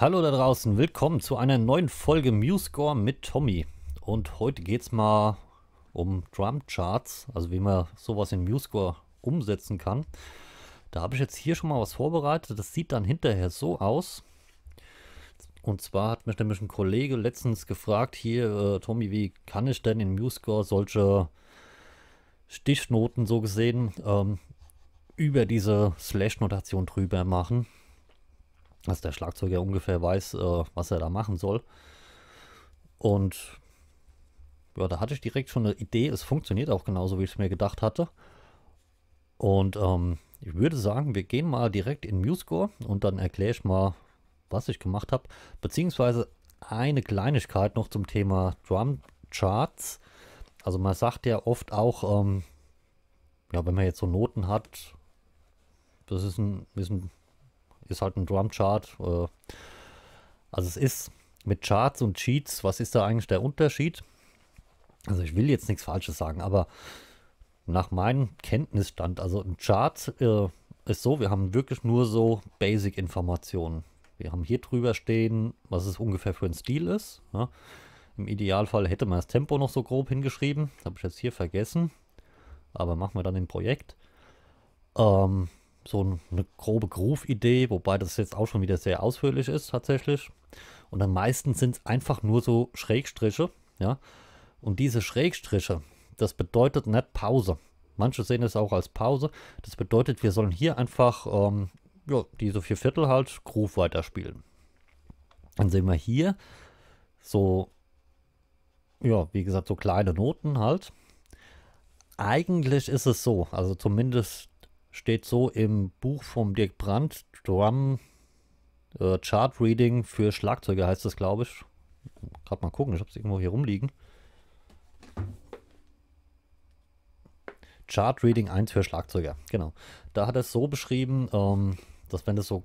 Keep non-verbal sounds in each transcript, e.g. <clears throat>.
Hallo da draußen, willkommen zu einer neuen Folge MuseScore mit Tommy. Und heute geht es mal um Drumcharts, also wie man sowas in MuseScore umsetzen kann. Da habe ich jetzt hier schon mal was vorbereitet, das sieht dann hinterher so aus. Und zwar hat mich nämlich ein Kollege letztens gefragt, hier, äh, Tommy, wie kann ich denn in MuseScore solche Stichnoten so gesehen ähm, über diese Slash-Notation drüber machen? dass der Schlagzeuger ungefähr weiß, äh, was er da machen soll. Und ja, da hatte ich direkt schon eine Idee. Es funktioniert auch genauso, wie ich es mir gedacht hatte. Und ähm, ich würde sagen, wir gehen mal direkt in MuseScore und dann erkläre ich mal, was ich gemacht habe. Beziehungsweise eine Kleinigkeit noch zum Thema Drum Charts. Also man sagt ja oft auch, ähm, ja, wenn man jetzt so Noten hat, das ist ein, ist ein ist halt ein Drumchart. Äh, also es ist mit Charts und Cheats, was ist da eigentlich der Unterschied? Also ich will jetzt nichts Falsches sagen, aber nach meinem Kenntnisstand, also ein Chart äh, ist so, wir haben wirklich nur so Basic-Informationen. Wir haben hier drüber stehen, was es ungefähr für ein Stil ist. Ja. Im Idealfall hätte man das Tempo noch so grob hingeschrieben. Das habe ich jetzt hier vergessen. Aber machen wir dann im Projekt. Ähm, so eine grobe Groove-Idee, wobei das jetzt auch schon wieder sehr ausführlich ist tatsächlich. Und am meisten sind es einfach nur so Schrägstriche, ja. Und diese Schrägstriche, das bedeutet nicht Pause. Manche sehen es auch als Pause. Das bedeutet, wir sollen hier einfach ähm, ja, diese vier Viertel halt Groove weiterspielen. Dann sehen wir hier so, ja, wie gesagt, so kleine Noten halt. Eigentlich ist es so, also zumindest steht so im Buch vom Dirk Brandt, Drum äh, Chart Reading für Schlagzeuger heißt das, glaube ich. Gerade mal gucken, ich habe es irgendwo hier rumliegen. Chart Reading 1 für Schlagzeuger, genau. Da hat er es so beschrieben, ähm, dass wenn das so,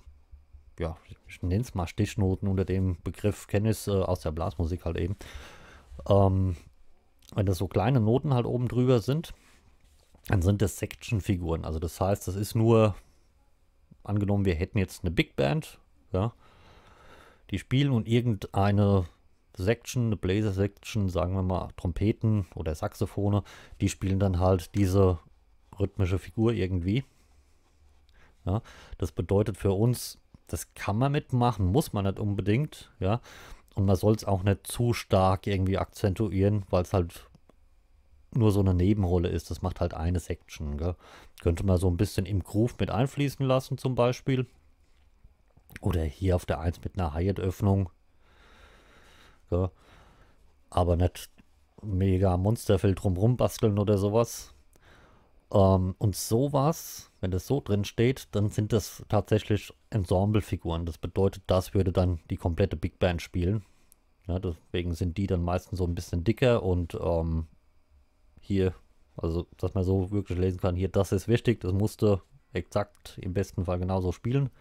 ja, ich nenne es mal Stichnoten unter dem Begriff kenne ich äh, aus der Blasmusik halt eben, ähm, wenn das so kleine Noten halt oben drüber sind, dann sind das Section-Figuren. Also das heißt, das ist nur, angenommen, wir hätten jetzt eine Big Band, ja, die spielen und irgendeine Section, eine Blazer-Section, sagen wir mal Trompeten oder Saxophone, die spielen dann halt diese rhythmische Figur irgendwie. Ja, das bedeutet für uns, das kann man mitmachen, muss man nicht unbedingt, ja. Und man soll es auch nicht zu stark irgendwie akzentuieren, weil es halt nur so eine Nebenrolle ist. Das macht halt eine Section. Gell? Könnte man so ein bisschen im Groove mit einfließen lassen zum Beispiel. Oder hier auf der 1 mit einer Hyatt-Öffnung. Aber nicht mega Monsterfeld drumrum basteln oder sowas. Ähm, und sowas, wenn das so drin steht, dann sind das tatsächlich Ensemblefiguren. Das bedeutet, das würde dann die komplette Big Band spielen. Ja, deswegen sind die dann meistens so ein bisschen dicker und ähm, hier, also dass man so wirklich lesen kann, hier, das ist wichtig, das musste exakt im besten Fall genauso spielen.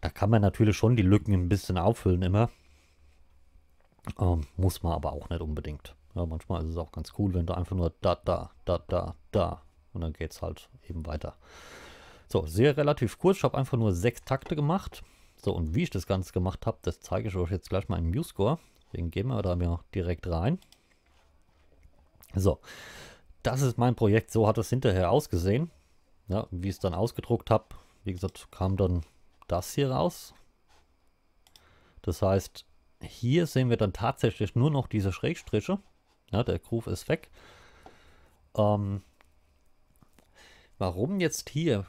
Da kann man natürlich schon die Lücken ein bisschen auffüllen immer. Ähm, muss man aber auch nicht unbedingt. Ja, manchmal ist es auch ganz cool, wenn du einfach nur da, da, da, da, da und dann geht es halt eben weiter. So, sehr relativ kurz. Ich habe einfach nur sechs Takte gemacht. So, und wie ich das Ganze gemacht habe, das zeige ich euch jetzt gleich mal im MuseScore. Deswegen gehen wir da mir direkt rein. So, das ist mein Projekt. So hat es hinterher ausgesehen. Ja, wie ich es dann ausgedruckt habe, wie gesagt, kam dann das hier raus. Das heißt, hier sehen wir dann tatsächlich nur noch diese Schrägstriche. Ja, der Groove ist weg. Ähm, warum jetzt hier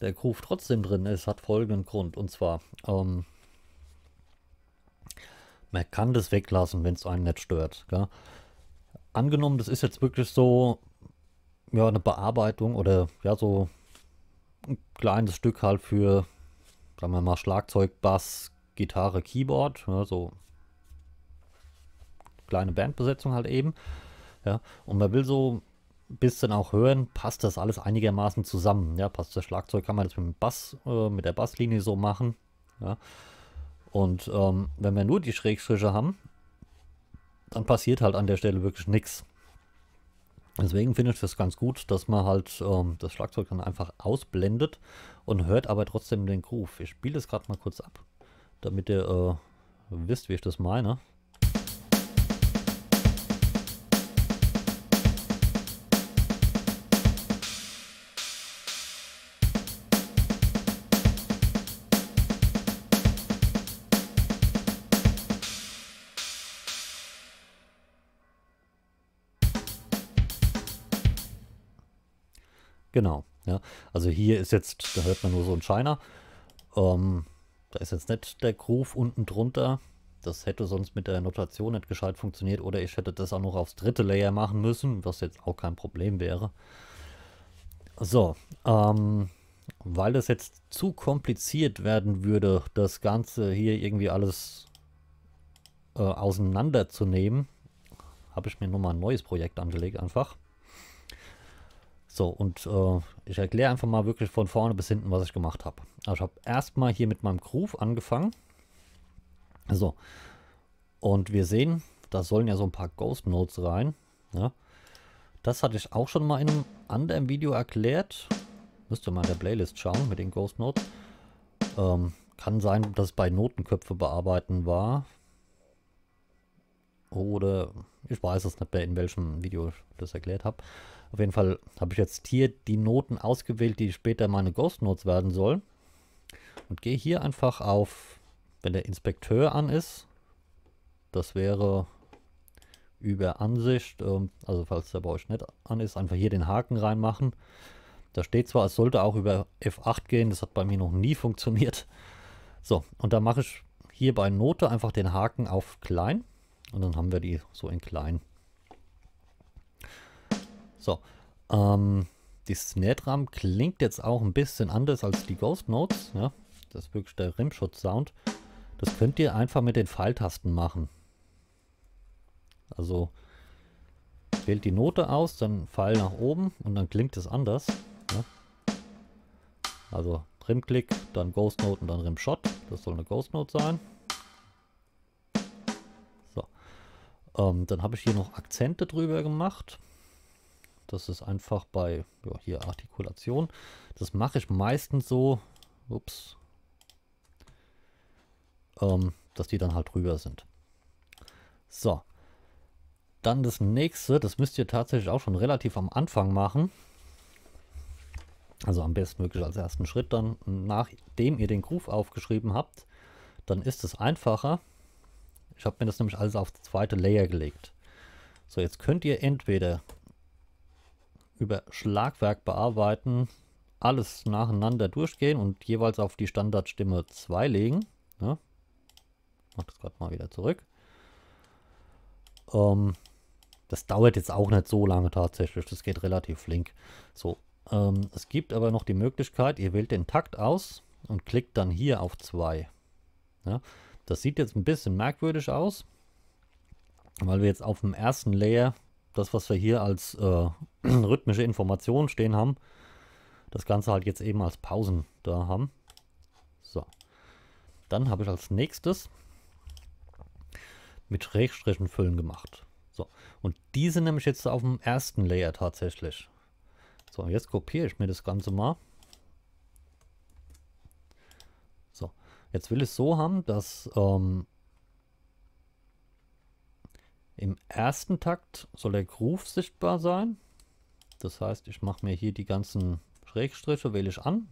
der Groove trotzdem drin ist, hat folgenden Grund. Und zwar, ähm, man kann das weglassen, wenn es einen nicht stört. Gell? angenommen, das ist jetzt wirklich so ja, eine Bearbeitung oder ja, so ein kleines Stück halt für, sagen wir mal, Schlagzeug, Bass, Gitarre, Keyboard, ja, so kleine Bandbesetzung halt eben. Ja, und man will so ein bisschen auch hören, passt das alles einigermaßen zusammen. Ja, passt das Schlagzeug, kann man das mit dem Bass, äh, mit der Basslinie so machen. Ja. Und ähm, wenn wir nur die Schrägstriche haben, dann passiert halt an der Stelle wirklich nichts. Deswegen finde ich es ganz gut, dass man halt ähm, das Schlagzeug dann einfach ausblendet und hört aber trotzdem den Groove. Ich spiele das gerade mal kurz ab, damit ihr äh, wisst, wie ich das meine. Genau, ja. Also hier ist jetzt, da hört man nur so ein Shiner. Ähm, da ist jetzt nicht der Groove unten drunter. Das hätte sonst mit der Notation nicht gescheit funktioniert. Oder ich hätte das auch noch aufs dritte Layer machen müssen, was jetzt auch kein Problem wäre. So, ähm, weil das jetzt zu kompliziert werden würde, das Ganze hier irgendwie alles äh, auseinanderzunehmen, habe ich mir nochmal ein neues Projekt angelegt einfach. So, und äh, ich erkläre einfach mal wirklich von vorne bis hinten, was ich gemacht habe. Also ich habe erstmal hier mit meinem Groove angefangen. So, und wir sehen, da sollen ja so ein paar Ghost Notes rein. Ja. Das hatte ich auch schon mal in einem anderen Video erklärt. Müsst ihr mal in der Playlist schauen mit den Ghost Notes. Ähm, kann sein, dass es bei Notenköpfe bearbeiten war. Oder ich weiß es nicht mehr, in welchem Video ich das erklärt habe. Auf jeden Fall habe ich jetzt hier die Noten ausgewählt, die später meine Ghost Notes werden sollen. Und gehe hier einfach auf, wenn der Inspekteur an ist, das wäre über Ansicht, ähm, also falls der bei euch nicht an ist, einfach hier den Haken reinmachen. Da steht zwar, es sollte auch über F8 gehen, das hat bei mir noch nie funktioniert. So, und dann mache ich hier bei Note einfach den Haken auf klein und dann haben wir die so in klein. So, ähm, die Snare-Drum klingt jetzt auch ein bisschen anders als die Ghost Notes. Ja? Das ist wirklich der Rimshot-Sound. Das könnt ihr einfach mit den Pfeiltasten machen. Also wählt die Note aus, dann Pfeil nach oben und dann klingt es anders. Ja? Also Rimklick, dann Ghost Note und dann Rimshot. Das soll eine Ghost Note sein. Ähm, dann habe ich hier noch Akzente drüber gemacht. Das ist einfach bei, ja, hier Artikulation. Das mache ich meistens so, ups, ähm, dass die dann halt drüber sind. So. Dann das nächste, das müsst ihr tatsächlich auch schon relativ am Anfang machen. Also am besten wirklich als ersten Schritt dann, nachdem ihr den Groove aufgeschrieben habt, dann ist es einfacher. Ich habe mir das nämlich alles auf das zweite Layer gelegt. So, jetzt könnt ihr entweder über Schlagwerk bearbeiten, alles nacheinander durchgehen und jeweils auf die Standardstimme 2 legen. Ne? Mach das gerade mal wieder zurück. Ähm, das dauert jetzt auch nicht so lange tatsächlich, das geht relativ flink. So, ähm, es gibt aber noch die Möglichkeit, ihr wählt den Takt aus und klickt dann hier auf 2. Ja, das sieht jetzt ein bisschen merkwürdig aus, weil wir jetzt auf dem ersten Layer das, was wir hier als äh, <clears throat> rhythmische Information stehen haben, das Ganze halt jetzt eben als Pausen da haben. So. Dann habe ich als nächstes mit Schrägstrichen füllen gemacht. So. Und diese sind nämlich jetzt auf dem ersten Layer tatsächlich. So, jetzt kopiere ich mir das Ganze mal. So. Jetzt will ich es so haben, dass ähm, im ersten Takt soll der Groove sichtbar sein. Das heißt, ich mache mir hier die ganzen Schrägstriche, wähle ich an,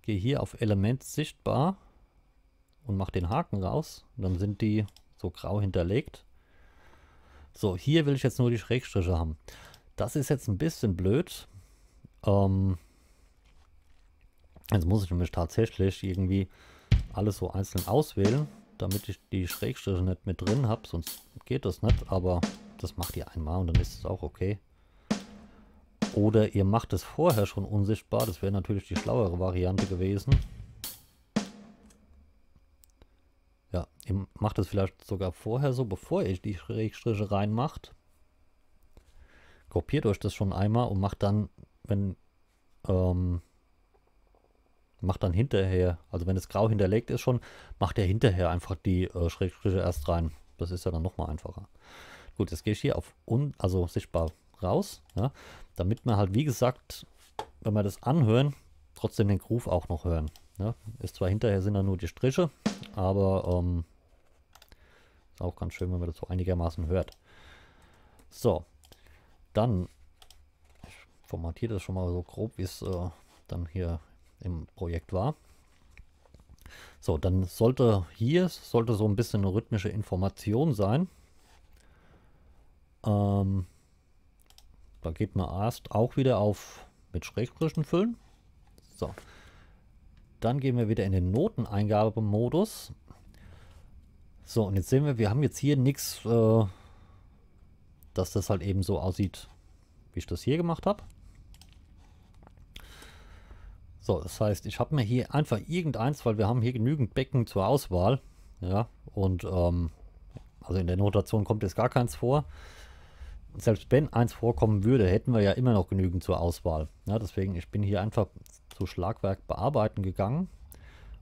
gehe hier auf Element sichtbar und mache den Haken raus. Und dann sind die so grau hinterlegt. So, hier will ich jetzt nur die Schrägstriche haben. Das ist jetzt ein bisschen blöd. Ähm, jetzt muss ich nämlich tatsächlich irgendwie alles so einzeln auswählen damit ich die Schrägstriche nicht mit drin habe, sonst geht das nicht, aber das macht ihr einmal und dann ist es auch okay. Oder ihr macht es vorher schon unsichtbar, das wäre natürlich die schlauere Variante gewesen. Ja, ihr macht es vielleicht sogar vorher so, bevor ihr die Schrägstriche reinmacht. Kopiert euch das schon einmal und macht dann, wenn ähm, macht dann hinterher, also wenn es grau hinterlegt ist schon, macht er hinterher einfach die äh, Schrägstriche erst rein. Das ist ja dann nochmal einfacher. Gut, jetzt gehe ich hier auf un, also sichtbar raus, ja, damit man halt, wie gesagt, wenn wir das anhören, trotzdem den Groove auch noch hören. Ja. Ist zwar hinterher sind dann nur die Striche, aber ähm, ist auch ganz schön, wenn man das so einigermaßen hört. So, dann, ich formatiere das schon mal so grob, wie es äh, dann hier im Projekt war. So, dann sollte hier sollte so ein bisschen eine rhythmische Information sein. Ähm, da geht man erst auch wieder auf mit Schrägstrichen füllen. So. Dann gehen wir wieder in den Noteneingabemodus. So, und jetzt sehen wir, wir haben jetzt hier nichts, äh, dass das halt eben so aussieht, wie ich das hier gemacht habe. So, das heißt, ich habe mir hier einfach irgendeins, weil wir haben hier genügend Becken zur Auswahl. Ja, und ähm, also in der Notation kommt jetzt gar keins vor. selbst wenn eins vorkommen würde, hätten wir ja immer noch genügend zur Auswahl. Ja, deswegen, ich bin hier einfach zu Schlagwerk bearbeiten gegangen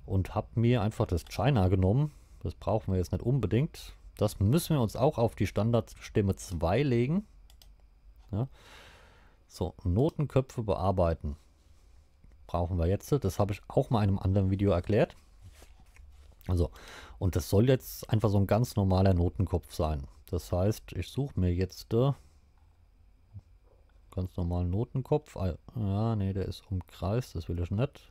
und habe mir einfach das China genommen. Das brauchen wir jetzt nicht unbedingt. Das müssen wir uns auch auf die Standardstimme 2 legen. Ja. So, Notenköpfe bearbeiten brauchen wir jetzt. Das habe ich auch mal in einem anderen Video erklärt. Also, und das soll jetzt einfach so ein ganz normaler Notenkopf sein. Das heißt, ich suche mir jetzt äh, ganz normalen Notenkopf. Ah, ja, nee, der ist umkreist, das will ich nicht.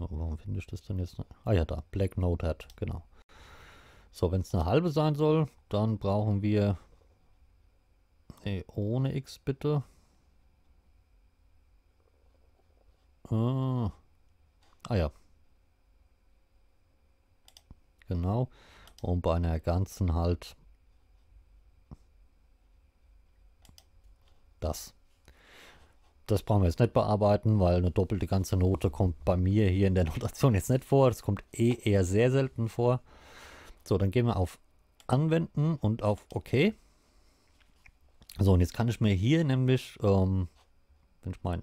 Oh, warum finde ich das denn jetzt? Ah ja, da, Black Note hat, genau. So, wenn es eine halbe sein soll, dann brauchen wir... Nee, ohne X bitte. ah, ah ja. Genau. Und bei einer ganzen halt das. Das brauchen wir jetzt nicht bearbeiten, weil eine doppelte ganze Note kommt bei mir hier in der <laughs> Notation jetzt nicht vor. Das kommt eh eher sehr selten vor. So, dann gehen wir auf Anwenden und auf OK. So, und jetzt kann ich mir hier nämlich, ähm, wenn ich meinen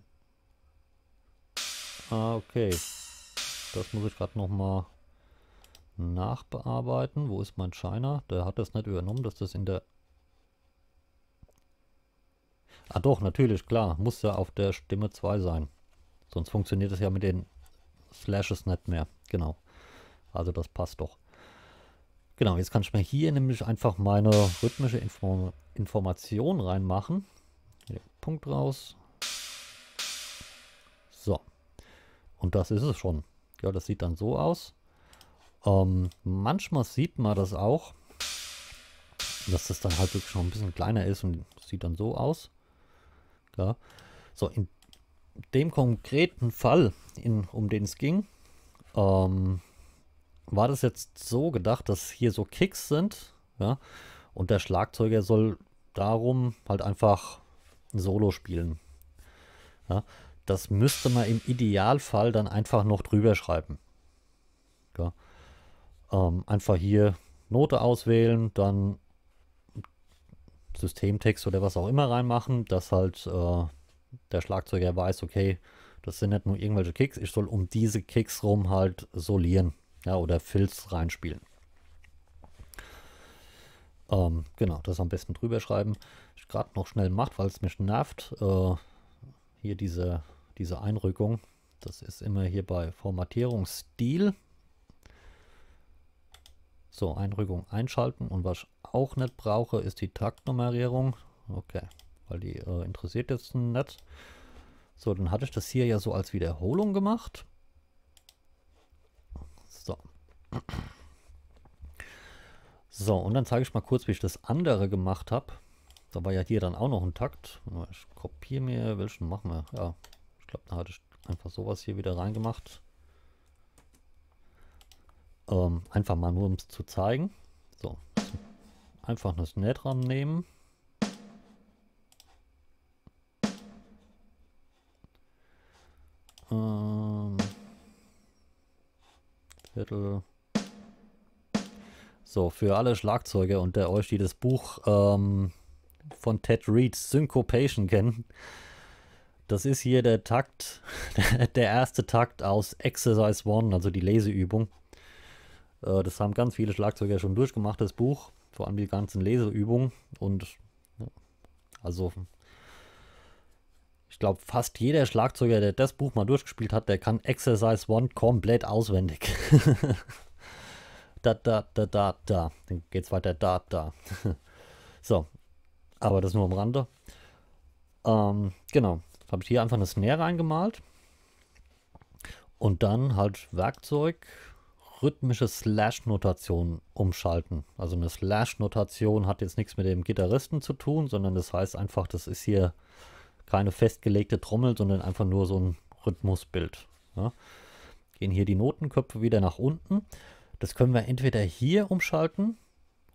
Ah, okay. Das muss ich gerade nochmal nachbearbeiten. Wo ist mein China? Der hat das nicht übernommen, dass das in der... Ah doch, natürlich, klar. Muss ja auf der Stimme 2 sein. Sonst funktioniert es ja mit den Slashes nicht mehr. Genau. Also das passt doch. Genau, jetzt kann ich mir hier nämlich einfach meine rhythmische Inform Information reinmachen. Punkt raus, Und das ist es schon. Ja, das sieht dann so aus. Ähm, manchmal sieht man das auch, dass das dann halt wirklich schon ein bisschen kleiner ist und sieht dann so aus. Ja. So, in dem konkreten Fall, in, um den es ging, ähm, war das jetzt so gedacht, dass hier so Kicks sind, ja, und der Schlagzeuger soll darum halt einfach Solo spielen. Ja das müsste man im Idealfall dann einfach noch drüber schreiben. Ja. Ähm, einfach hier Note auswählen, dann Systemtext oder was auch immer reinmachen, dass halt äh, der Schlagzeuger weiß, okay, das sind nicht nur irgendwelche Kicks, ich soll um diese Kicks rum halt solieren ja, oder Filz reinspielen. Ähm, genau, das am besten drüber schreiben. Ich gerade noch schnell macht, weil es mich nervt. Äh, hier diese diese Einrückung. Das ist immer hier bei Formatierungsstil. So, Einrückung einschalten. Und was ich auch nicht brauche, ist die Taktnummerierung. Okay, weil die äh, interessiert jetzt nicht. So, dann hatte ich das hier ja so als Wiederholung gemacht. So. So, und dann zeige ich mal kurz, wie ich das andere gemacht habe. Da war ja hier dann auch noch ein Takt. Ich kopiere mir, welchen machen wir? Ja, ich glaube, da hatte ich einfach sowas hier wieder reingemacht. Ähm, einfach mal nur, um es zu zeigen. So, einfach das dran nehmen. Ähm, Viertel. So, für alle Schlagzeuger unter euch, die das Buch ähm, von Ted Reed Syncopation kennen, das ist hier der Takt, <laughs> der erste Takt aus Exercise One, also die Leseübung. Äh, das haben ganz viele Schlagzeuger schon durchgemacht, das Buch, vor allem die ganzen Leseübungen. Und also, ich glaube, fast jeder Schlagzeuger, der das Buch mal durchgespielt hat, der kann Exercise One komplett auswendig. <laughs> da, da, da, da, da. Dann geht's weiter, da, da. <laughs> so, aber das nur am Rande. Ähm, genau, habe ich hier einfach eine Snare reingemalt. Und dann halt Werkzeug, rhythmische Slash-Notation umschalten. Also eine Slash-Notation hat jetzt nichts mit dem Gitarristen zu tun, sondern das heißt einfach, das ist hier keine festgelegte Trommel, sondern einfach nur so ein Rhythmusbild. Ja. Gehen hier die Notenköpfe wieder nach unten. Das können wir entweder hier umschalten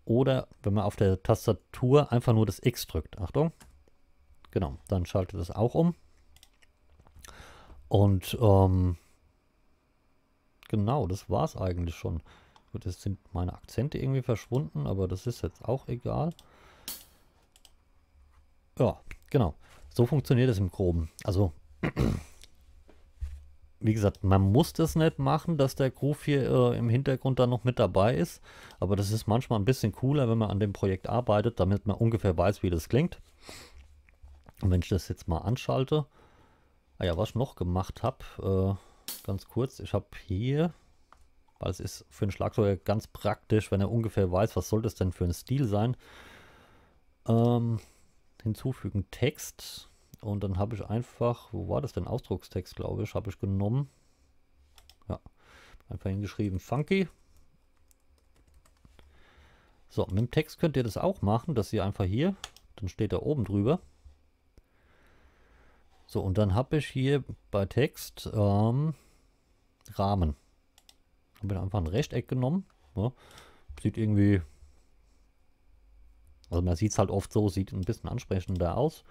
oder wenn man auf der Tastatur einfach nur das X drückt. Achtung, Genau, dann schalte das auch um. Und ähm, genau, das war es eigentlich schon. Gut, jetzt sind meine Akzente irgendwie verschwunden, aber das ist jetzt auch egal. Ja, genau. So funktioniert es im Groben. Also, <clears throat> wie gesagt, man muss das nicht machen, dass der Groove hier äh, im Hintergrund dann noch mit dabei ist. Aber das ist manchmal ein bisschen cooler, wenn man an dem Projekt arbeitet, damit man ungefähr weiß, wie das klingt. Und wenn ich das jetzt mal anschalte, ah ja, was ich noch gemacht habe, äh, ganz kurz, ich habe hier, weil es ist für einen Schlagzeuger ganz praktisch, wenn er ungefähr weiß, was soll das denn für ein Stil sein, ähm, hinzufügen Text und dann habe ich einfach, wo war das denn, Ausdruckstext glaube ich, habe ich genommen, ja, einfach hingeschrieben Funky. So, mit dem Text könnt ihr das auch machen, dass ihr einfach hier, dann steht da oben drüber, so, und dann habe ich hier bei Text ähm, Rahmen. Habe einfach ein Rechteck genommen. Ne? Sieht irgendwie... Also man sieht es halt oft so, sieht ein bisschen ansprechender aus.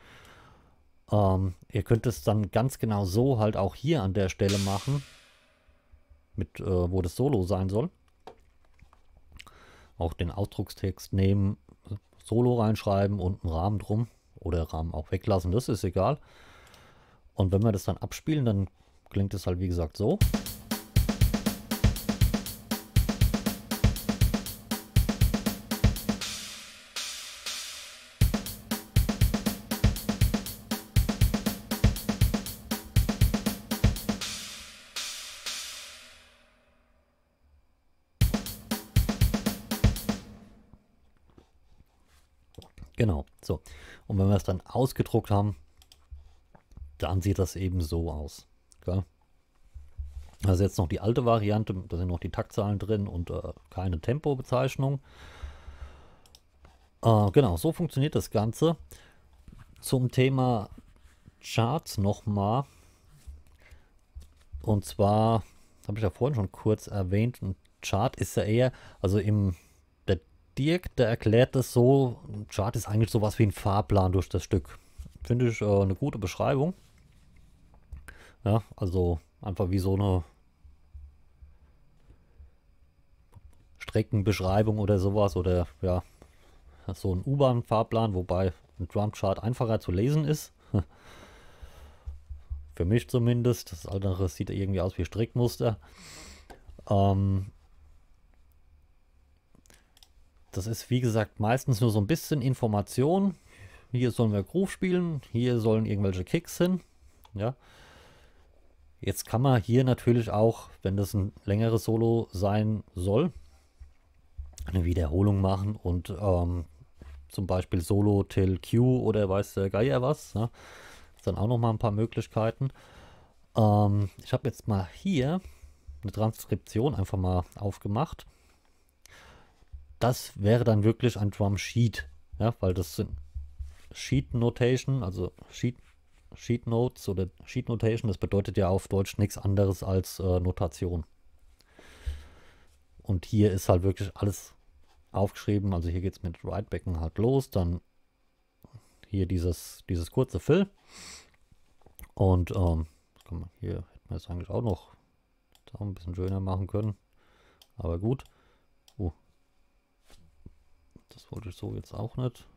Ähm, ihr könnt es dann ganz genau so halt auch hier an der Stelle machen, mit äh, wo das Solo sein soll. Auch den Ausdruckstext nehmen, Solo reinschreiben und einen Rahmen drum oder Rahmen auch weglassen, das ist egal. Und wenn wir das dann abspielen, dann klingt es halt wie gesagt so. Genau, so. Und wenn wir es dann ausgedruckt haben, dann sieht das eben so aus. Klar? Also jetzt noch die alte Variante, da sind noch die Taktzahlen drin und äh, keine Tempobezeichnung. Äh, genau, so funktioniert das Ganze. Zum Thema Charts nochmal. Und zwar, habe ich ja vorhin schon kurz erwähnt, ein Chart ist ja eher, also im der Dirk, der erklärt das so, ein Chart ist eigentlich sowas wie ein Fahrplan durch das Stück. Finde ich äh, eine gute Beschreibung. Ja, also einfach wie so eine Streckenbeschreibung oder sowas oder ja, so ein U-Bahn-Fahrplan, wobei ein Drumchart einfacher zu lesen ist. <laughs> Für mich zumindest. Das andere sieht irgendwie aus wie Strickmuster. Ähm, das ist wie gesagt meistens nur so ein bisschen Information. Hier sollen wir Groove spielen, hier sollen irgendwelche Kicks hin. Ja, Jetzt kann man hier natürlich auch, wenn das ein längeres Solo sein soll, eine Wiederholung machen und ähm, zum Beispiel Solo till Q oder weiß der Geier was. Ne? dann auch nochmal ein paar Möglichkeiten. Ähm, ich habe jetzt mal hier eine Transkription einfach mal aufgemacht. Das wäre dann wirklich ein Drum Sheet, ja? weil das sind Sheet Notation, also Sheet Sheet Notes oder Sheet Notation, das bedeutet ja auf Deutsch nichts anderes als äh, Notation. Und hier ist halt wirklich alles aufgeschrieben. Also hier geht es mit Right Becken halt los. Dann hier dieses, dieses kurze Fill. Und ähm, hier hätten wir es eigentlich auch noch ein bisschen schöner machen können. Aber gut. Uh, das wollte ich so jetzt auch nicht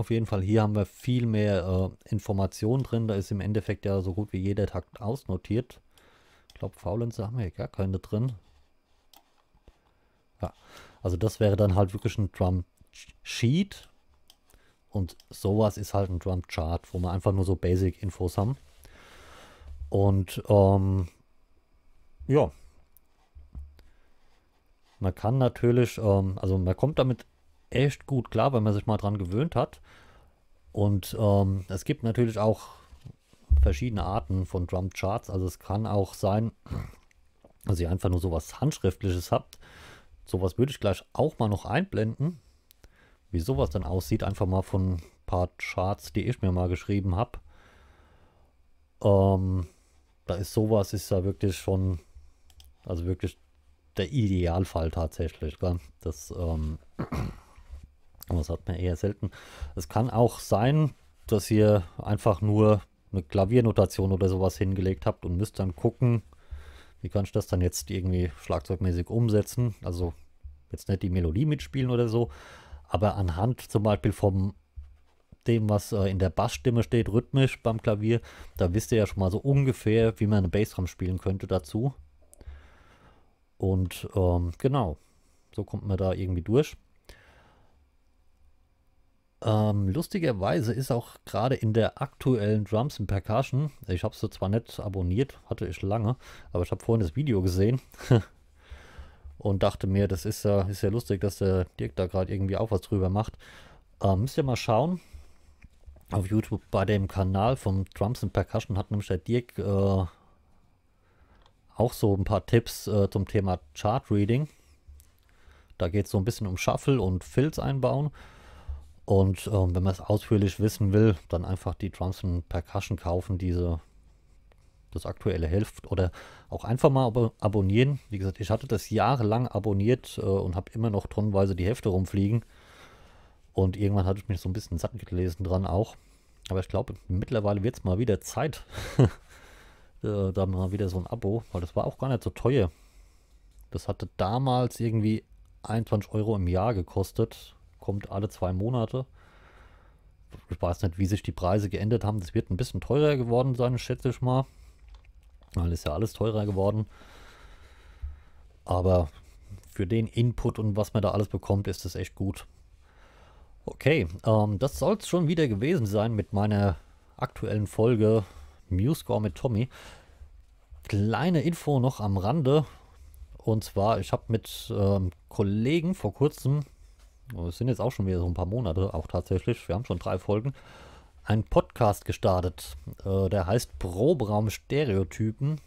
auf jeden Fall. Hier haben wir viel mehr äh, Informationen drin. Da ist im Endeffekt ja so gut wie jeder Takt ausnotiert. Ich glaube, Faulenzer haben wir gar keine drin. Ja, also das wäre dann halt wirklich ein Drum Sheet. Und sowas ist halt ein Drum Chart, wo wir einfach nur so Basic Infos haben. Und ähm, ja, man kann natürlich, ähm, also man kommt damit echt gut klar, wenn man sich mal dran gewöhnt hat. Und ähm, es gibt natürlich auch verschiedene Arten von Drum Charts. Also es kann auch sein, dass ihr einfach nur sowas Handschriftliches habt. Sowas würde ich gleich auch mal noch einblenden, wie sowas dann aussieht. Einfach mal von ein paar Charts, die ich mir mal geschrieben habe. Ähm, da ist sowas, ist da wirklich schon, also wirklich der Idealfall tatsächlich. Gell? Das ähm, aber das hat man eher selten. Es kann auch sein, dass ihr einfach nur eine Klaviernotation oder sowas hingelegt habt und müsst dann gucken, wie kann ich das dann jetzt irgendwie schlagzeugmäßig umsetzen. Also jetzt nicht die Melodie mitspielen oder so, aber anhand zum Beispiel vom dem, was äh, in der Bassstimme steht, rhythmisch beim Klavier, da wisst ihr ja schon mal so ungefähr, wie man eine Bassdrum spielen könnte dazu. Und ähm, genau, so kommt man da irgendwie durch. Ähm, lustigerweise ist auch gerade in der aktuellen Drums and Percussion, ich habe sie zwar nicht abonniert, hatte ich lange, aber ich habe vorhin das Video gesehen <laughs> und dachte mir, das ist ja, ist ja lustig, dass der Dirk da gerade irgendwie auch was drüber macht. Ähm, müsst ihr mal schauen auf YouTube bei dem Kanal vom Drums and Percussion hat nämlich der Dirk äh, auch so ein paar Tipps äh, zum Thema Chart Reading. Da geht es so ein bisschen um Shuffle und Filz einbauen. Und ähm, wenn man es ausführlich wissen will, dann einfach die Drums und Percussion kaufen, diese das aktuelle hilft oder auch einfach mal ab abonnieren. Wie gesagt, ich hatte das jahrelang abonniert äh, und habe immer noch tonnenweise die Hefte rumfliegen. Und irgendwann hatte ich mich so ein bisschen satt gelesen dran auch. Aber ich glaube, mittlerweile wird es mal wieder Zeit. <laughs> Äh, da mal wieder so ein Abo, weil das war auch gar nicht so teuer. Das hatte damals irgendwie 21 Euro im Jahr gekostet kommt alle zwei Monate. Ich weiß nicht, wie sich die Preise geändert haben. Das wird ein bisschen teurer geworden sein, schätze ich mal. Weil ist ja alles teurer geworden. Aber für den Input und was man da alles bekommt, ist das echt gut. Okay, ähm, das soll es schon wieder gewesen sein mit meiner aktuellen Folge MuseScore mit Tommy. Kleine Info noch am Rande. Und zwar, ich habe mit ähm, Kollegen vor kurzem Oh, es sind jetzt auch schon wieder so ein paar Monate, auch tatsächlich, wir haben schon drei Folgen, einen Podcast gestartet. Äh, der heißt Probraum Stereotypen.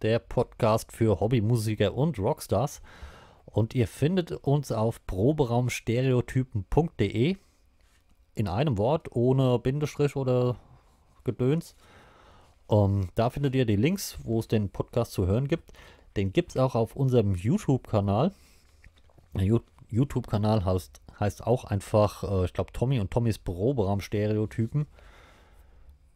Der Podcast für Hobbymusiker und Rockstars. Und ihr findet uns auf proberaumstereotypen.de in einem Wort, ohne Bindestrich oder Gedöns. Ähm, da findet ihr die Links, wo es den Podcast zu hören gibt. Den gibt es auch auf unserem YouTube-Kanal. YouTube-Kanal heißt, heißt auch einfach, äh, ich glaube, Tommy und Tommys Proberaumstereotypen.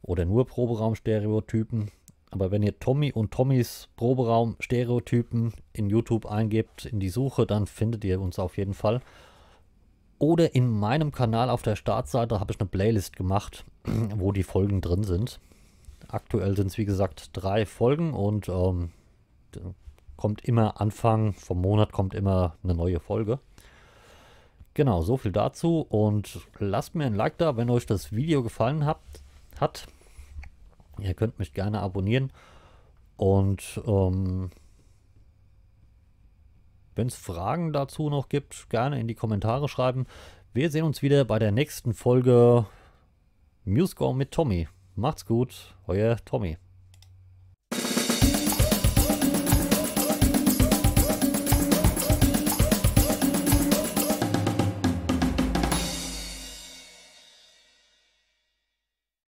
Oder nur Proberaumstereotypen. Aber wenn ihr Tommy und Tommys Proberaumstereotypen in YouTube eingebt, in die Suche, dann findet ihr uns auf jeden Fall. Oder in meinem Kanal auf der Startseite habe ich eine Playlist gemacht, <clears throat> wo die Folgen drin sind. Aktuell sind es wie gesagt drei Folgen und ähm, kommt immer Anfang vom Monat kommt immer eine neue Folge. Genau, so viel dazu und lasst mir ein Like da, wenn euch das Video gefallen habt, hat. Ihr könnt mich gerne abonnieren und ähm, wenn es Fragen dazu noch gibt, gerne in die Kommentare schreiben. Wir sehen uns wieder bei der nächsten Folge MuseGore mit Tommy. Macht's gut, euer Tommy.